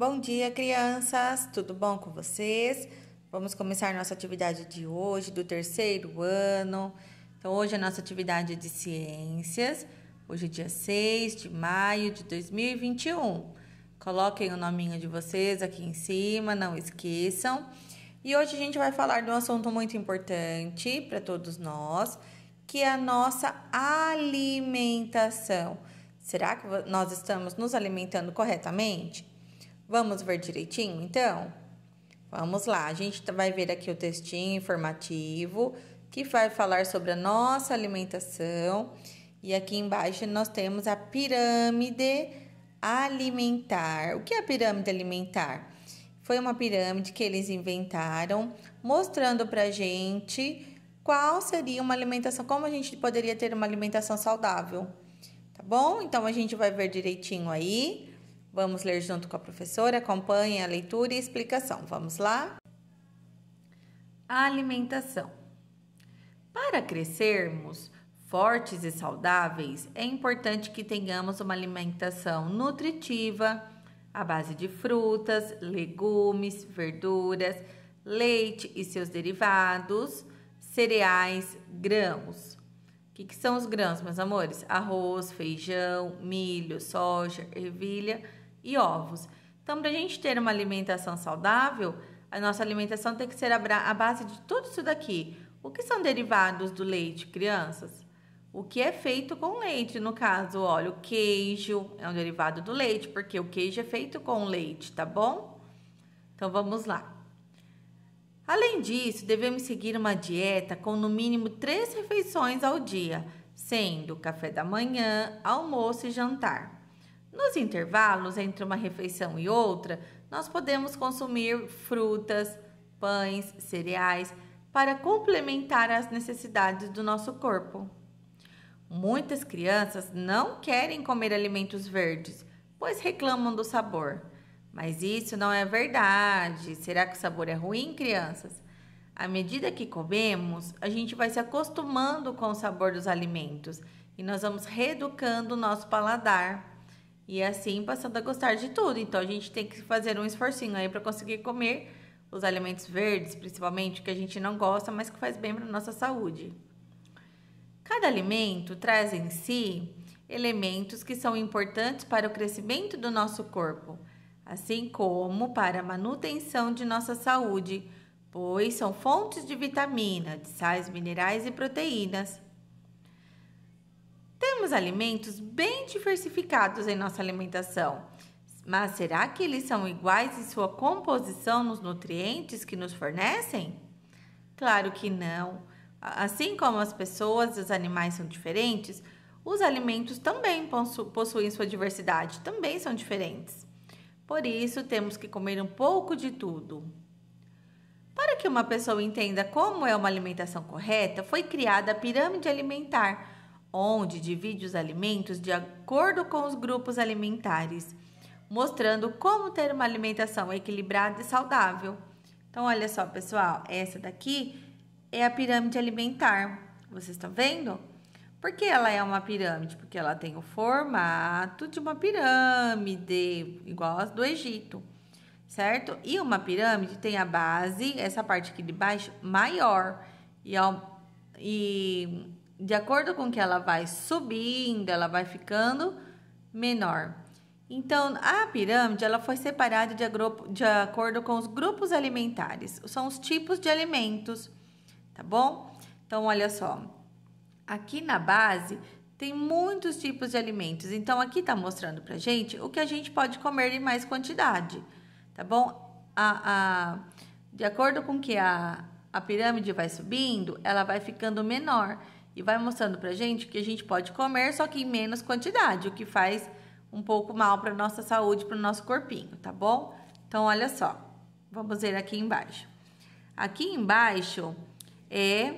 Bom dia, crianças! Tudo bom com vocês? Vamos começar nossa atividade de hoje, do terceiro ano. Então, hoje a nossa atividade é de ciências. Hoje é dia 6 de maio de 2021. Coloquem o nominho de vocês aqui em cima, não esqueçam. E hoje a gente vai falar de um assunto muito importante para todos nós, que é a nossa alimentação. Será que nós estamos nos alimentando corretamente? Vamos ver direitinho, então? Vamos lá, a gente tá, vai ver aqui o textinho informativo que vai falar sobre a nossa alimentação. E aqui embaixo nós temos a pirâmide alimentar. O que é a pirâmide alimentar? Foi uma pirâmide que eles inventaram, mostrando pra gente qual seria uma alimentação, como a gente poderia ter uma alimentação saudável. Tá bom? Então a gente vai ver direitinho aí. Vamos ler junto com a professora, acompanhe a leitura e explicação. Vamos lá? A alimentação. Para crescermos fortes e saudáveis, é importante que tenhamos uma alimentação nutritiva à base de frutas, legumes, verduras, leite e seus derivados, cereais, grãos. O que, que são os grãos, meus amores? Arroz, feijão, milho, soja, ervilha e ovos. Então, para a gente ter uma alimentação saudável, a nossa alimentação tem que ser a base de tudo isso daqui. O que são derivados do leite, crianças? O que é feito com leite, no caso, olha, o queijo é um derivado do leite, porque o queijo é feito com leite, tá bom? Então vamos lá. Além disso, devemos seguir uma dieta com no mínimo três refeições ao dia, sendo café da manhã, almoço e jantar. Nos intervalos entre uma refeição e outra, nós podemos consumir frutas, pães, cereais para complementar as necessidades do nosso corpo. Muitas crianças não querem comer alimentos verdes, pois reclamam do sabor. Mas isso não é verdade. Será que o sabor é ruim, crianças? À medida que comemos, a gente vai se acostumando com o sabor dos alimentos e nós vamos reeducando o nosso paladar. E assim passando a gostar de tudo. Então a gente tem que fazer um esforcinho aí para conseguir comer os alimentos verdes, principalmente, que a gente não gosta, mas que faz bem para nossa saúde. Cada alimento traz em si elementos que são importantes para o crescimento do nosso corpo, assim como para a manutenção de nossa saúde, pois são fontes de vitamina, de sais minerais e proteínas. Temos alimentos bem diversificados em nossa alimentação, mas será que eles são iguais em sua composição nos nutrientes que nos fornecem? Claro que não. Assim como as pessoas e os animais são diferentes, os alimentos também possuem sua diversidade, também são diferentes. Por isso, temos que comer um pouco de tudo. Para que uma pessoa entenda como é uma alimentação correta, foi criada a pirâmide alimentar onde divide os alimentos de acordo com os grupos alimentares, mostrando como ter uma alimentação equilibrada e saudável. Então, olha só, pessoal, essa daqui é a pirâmide alimentar. Vocês estão vendo? Por que ela é uma pirâmide? Porque ela tem o formato de uma pirâmide, igual as do Egito, certo? E uma pirâmide tem a base, essa parte aqui de baixo, maior. E, ao, e de acordo com que ela vai subindo, ela vai ficando menor. Então, a pirâmide ela foi separada de, agrupo, de acordo com os grupos alimentares. São os tipos de alimentos, tá bom? Então, olha só. Aqui na base tem muitos tipos de alimentos. Então, aqui está mostrando pra gente o que a gente pode comer em mais quantidade, tá bom? A, a, de acordo com que a, a pirâmide vai subindo, ela vai ficando menor e vai mostrando pra gente que a gente pode comer, só que em menos quantidade, o que faz um pouco mal para nossa saúde, para o nosso corpinho, tá bom? Então, olha só, vamos ver aqui embaixo. Aqui embaixo é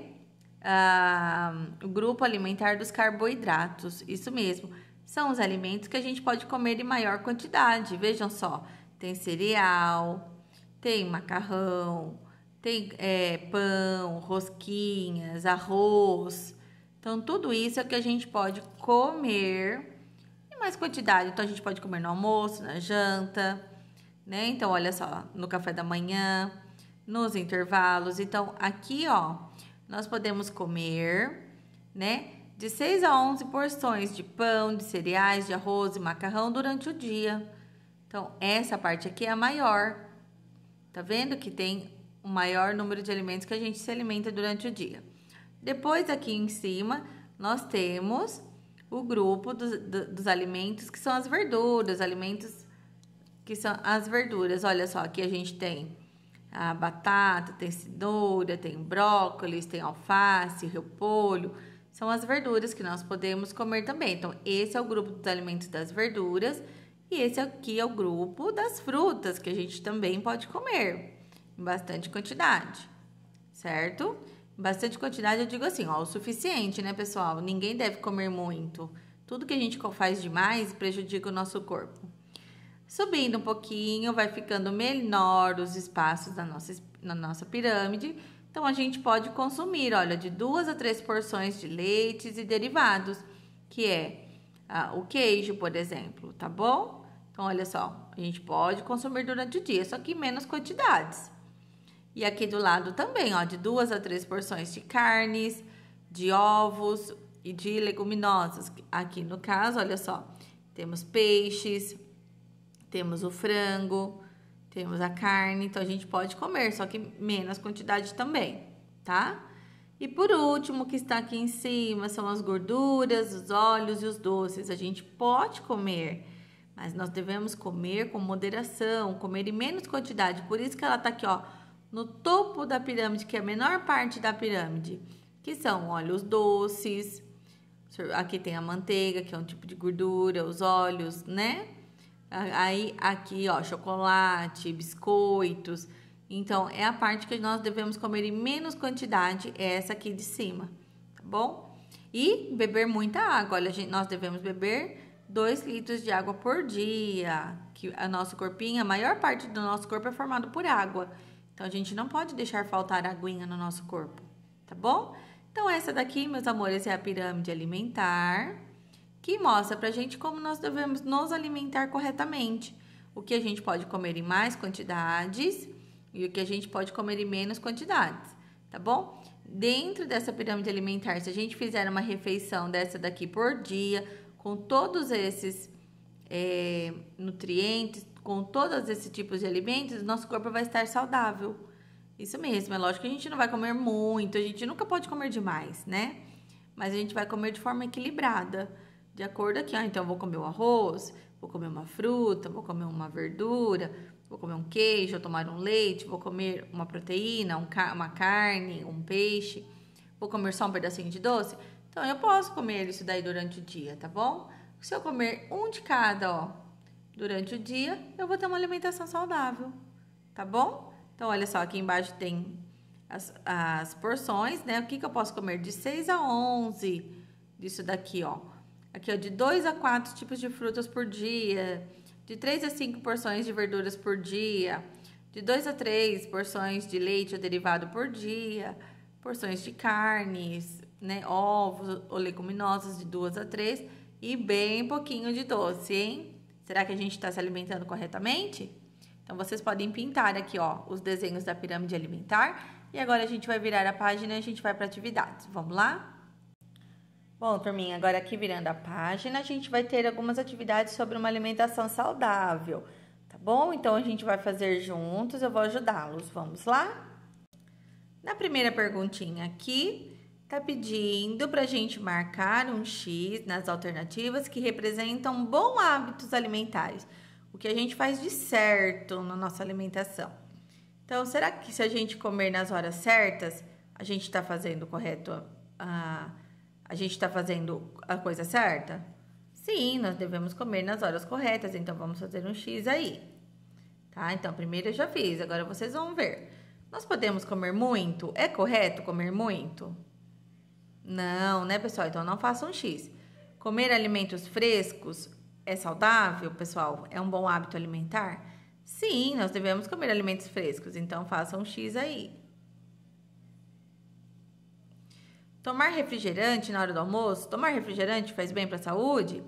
ah, o grupo alimentar dos carboidratos, isso mesmo. São os alimentos que a gente pode comer em maior quantidade. Vejam só, tem cereal, tem macarrão, tem é, pão, rosquinhas, arroz, então, tudo isso é o que a gente pode comer em mais quantidade. Então, a gente pode comer no almoço, na janta, né? Então, olha só, no café da manhã, nos intervalos. Então, aqui, ó, nós podemos comer, né? De 6 a 11 porções de pão, de cereais, de arroz e macarrão durante o dia. Então, essa parte aqui é a maior. Tá vendo que tem o maior número de alimentos que a gente se alimenta durante o dia. Depois, aqui em cima, nós temos o grupo dos, dos alimentos que são as verduras, alimentos que são as verduras. Olha só, aqui a gente tem a batata, tem cenoura, tem brócolis, tem alface, repolho. São as verduras que nós podemos comer também. Então, esse é o grupo dos alimentos das verduras e esse aqui é o grupo das frutas que a gente também pode comer em bastante quantidade, certo? Bastante quantidade, eu digo assim, ó, o suficiente, né, pessoal? Ninguém deve comer muito. Tudo que a gente faz demais prejudica o nosso corpo. Subindo um pouquinho, vai ficando menor os espaços da nossa, na nossa pirâmide. Então, a gente pode consumir, olha, de duas a três porções de leites e derivados, que é ah, o queijo, por exemplo, tá bom? Então, olha só, a gente pode consumir durante o dia, só que menos quantidades. E aqui do lado também, ó, de duas a três porções de carnes, de ovos e de leguminosas. Aqui no caso, olha só, temos peixes, temos o frango, temos a carne, então a gente pode comer, só que menos quantidade também, tá? E por último, o que está aqui em cima são as gorduras, os óleos e os doces. A gente pode comer, mas nós devemos comer com moderação, comer em menos quantidade. Por isso que ela está aqui, ó, no topo da pirâmide, que é a menor parte da pirâmide, que são óleos doces. Aqui tem a manteiga, que é um tipo de gordura, os óleos, né? Aí aqui, ó, chocolate, biscoitos. Então, é a parte que nós devemos comer em menos quantidade, é essa aqui de cima, tá bom? E beber muita água. Olha, gente, nós devemos beber 2 litros de água por dia, que a nosso corpinho, a maior parte do nosso corpo é formado por água. Então a gente não pode deixar faltar aguinha no nosso corpo, tá bom? Então essa daqui, meus amores, é a pirâmide alimentar, que mostra pra gente como nós devemos nos alimentar corretamente, o que a gente pode comer em mais quantidades e o que a gente pode comer em menos quantidades, tá bom? Dentro dessa pirâmide alimentar, se a gente fizer uma refeição dessa daqui por dia, com todos esses é, nutrientes, com todos esses tipos de alimentos, nosso corpo vai estar saudável. Isso mesmo, é lógico que a gente não vai comer muito, a gente nunca pode comer demais, né? Mas a gente vai comer de forma equilibrada, de acordo aqui, ó, então eu vou comer o arroz, vou comer uma fruta, vou comer uma verdura, vou comer um queijo, vou tomar um leite, vou comer uma proteína, um car uma carne, um peixe, vou comer só um pedacinho de doce. Então eu posso comer isso daí durante o dia, tá bom? Se eu comer um de cada, ó, Durante o dia, eu vou ter uma alimentação saudável, tá bom? Então, olha só, aqui embaixo tem as, as porções, né? O que, que eu posso comer? De 6 a 11 disso daqui, ó. Aqui, ó, de 2 a 4 tipos de frutas por dia, de 3 a 5 porções de verduras por dia, de 2 a 3 porções de leite ou derivado por dia, porções de carnes, né, ovos ou leguminosas de 2 a 3 e bem pouquinho de doce, hein? Será que a gente está se alimentando corretamente? Então vocês podem pintar aqui, ó, os desenhos da pirâmide alimentar. E agora a gente vai virar a página e a gente vai para atividades. Vamos lá? Bom, turminha, agora aqui virando a página, a gente vai ter algumas atividades sobre uma alimentação saudável, tá bom? Então a gente vai fazer juntos, eu vou ajudá-los. Vamos lá? Na primeira perguntinha aqui, Tá pedindo para a gente marcar um X nas alternativas que representam bons hábitos alimentares, o que a gente faz de certo na nossa alimentação. Então, será que se a gente comer nas horas certas, a gente está fazendo correto a, a gente está fazendo a coisa certa? Sim, nós devemos comer nas horas corretas, então vamos fazer um X aí. Tá? Então, primeiro eu já fiz, agora vocês vão ver. Nós podemos comer muito? É correto comer muito? Não, né, pessoal? Então não façam um X. Comer alimentos frescos é saudável, pessoal? É um bom hábito alimentar? Sim, nós devemos comer alimentos frescos, então façam um X aí. Tomar refrigerante na hora do almoço? Tomar refrigerante faz bem para a saúde?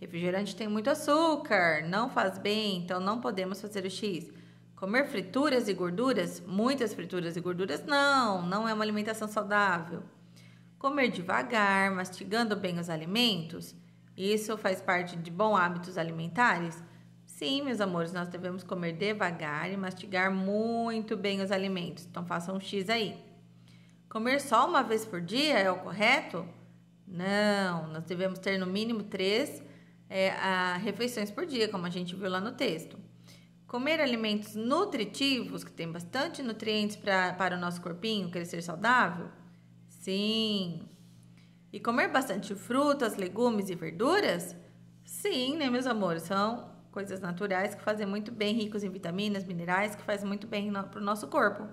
Refrigerante tem muito açúcar, não faz bem, então não podemos fazer o X. Comer frituras e gorduras? Muitas frituras e gorduras não, não é uma alimentação saudável comer devagar, mastigando bem os alimentos. Isso faz parte de bons hábitos alimentares? Sim, meus amores, nós devemos comer devagar e mastigar muito bem os alimentos. Então façam um X aí. Comer só uma vez por dia é o correto? Não, nós devemos ter no mínimo três é, a, refeições por dia, como a gente viu lá no texto. Comer alimentos nutritivos, que tem bastante nutrientes pra, para o nosso corpinho crescer saudável, Sim. E comer bastante frutas, legumes e verduras? Sim, né, meus amores? São coisas naturais que fazem muito bem, ricos em vitaminas, minerais, que fazem muito bem no, para o nosso corpo.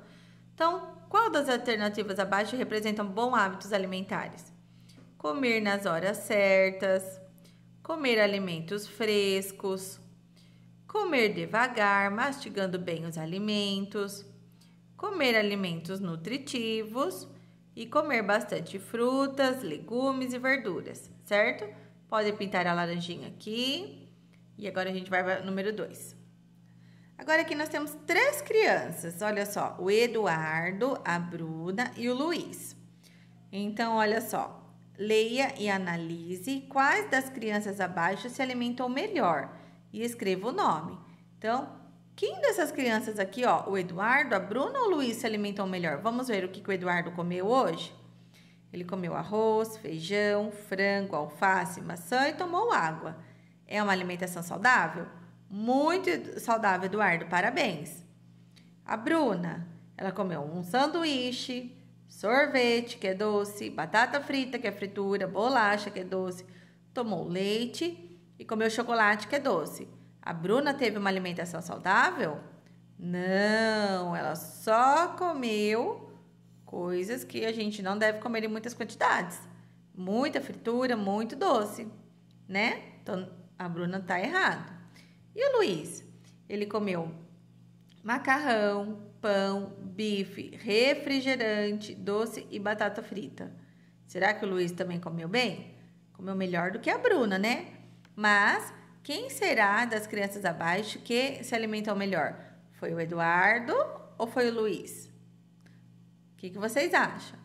Então, qual das alternativas abaixo representam bons hábitos alimentares? Comer nas horas certas, comer alimentos frescos, comer devagar, mastigando bem os alimentos, comer alimentos nutritivos e comer bastante frutas, legumes e verduras, certo? Pode pintar a laranjinha aqui. E agora a gente vai para o número 2. Agora aqui nós temos três crianças, olha só, o Eduardo, a Bruna e o Luiz. Então, olha só, leia e analise quais das crianças abaixo se alimentou melhor e escreva o nome. Então, quem dessas crianças aqui, ó, o Eduardo, a Bruna ou o Luiz se alimentam melhor? Vamos ver o que, que o Eduardo comeu hoje? Ele comeu arroz, feijão, frango, alface, maçã e tomou água. É uma alimentação saudável? Muito saudável, Eduardo, parabéns. A Bruna, ela comeu um sanduíche, sorvete, que é doce, batata frita, que é fritura, bolacha, que é doce, tomou leite e comeu chocolate, que é doce. A Bruna teve uma alimentação saudável? Não, ela só comeu coisas que a gente não deve comer em muitas quantidades. Muita fritura, muito doce, né? Então a Bruna tá errado. E o Luiz? Ele comeu macarrão, pão, bife, refrigerante, doce e batata frita. Será que o Luiz também comeu bem? Comeu melhor do que a Bruna, né? Mas quem será das crianças abaixo que se alimentou melhor? Foi o Eduardo ou foi o Luiz? O que, que vocês acham?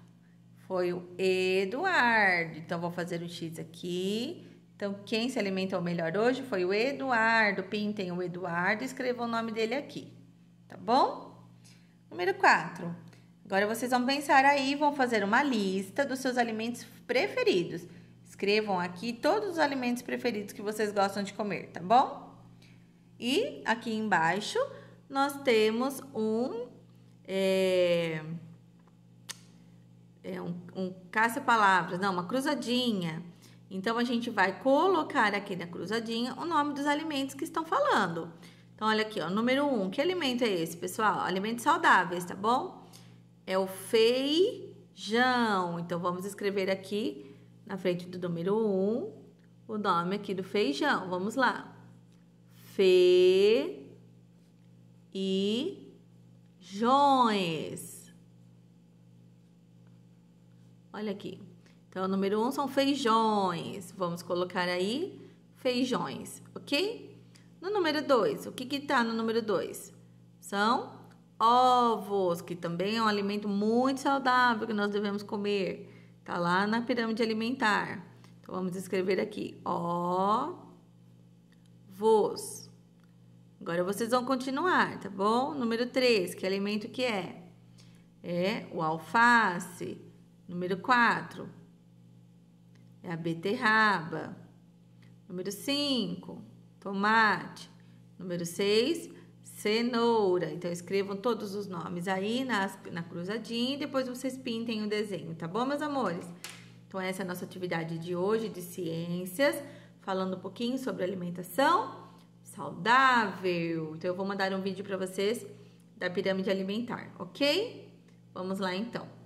Foi o Eduardo. Então, vou fazer um X aqui. Então, quem se alimentou melhor hoje foi o Eduardo. Pintem o Eduardo e escrevam o nome dele aqui. Tá bom? Número 4. Agora vocês vão pensar aí, vão fazer uma lista dos seus alimentos preferidos escrevam aqui todos os alimentos preferidos que vocês gostam de comer, tá bom? E aqui embaixo nós temos um, é, é um, um caça-palavras, não, uma cruzadinha. Então, a gente vai colocar aqui na cruzadinha o nome dos alimentos que estão falando. Então, olha aqui, ó, número 1, um, que alimento é esse, pessoal? Alimentos saudáveis, tá bom? É o feijão. Então, vamos escrever aqui na frente do número 1, o nome aqui do feijão. Vamos lá. Fe e Olha aqui. Então, o número 1 são feijões. Vamos colocar aí feijões, ok? No número 2, o que que tá no número 2? São ovos, que também é um alimento muito saudável que nós devemos comer. Tá lá na pirâmide alimentar. Então vamos escrever aqui: ó vos. Agora vocês vão continuar, tá bom? Número 3, que alimento que é? É o alface. Número 4, é a beterraba. Número 5, tomate. Número 6, cenoura. Então, escrevam todos os nomes aí nas, na cruzadinha e depois vocês pintem o desenho, tá bom, meus amores? Então, essa é a nossa atividade de hoje de ciências, falando um pouquinho sobre alimentação saudável. Então, eu vou mandar um vídeo para vocês da pirâmide alimentar, ok? Vamos lá, então.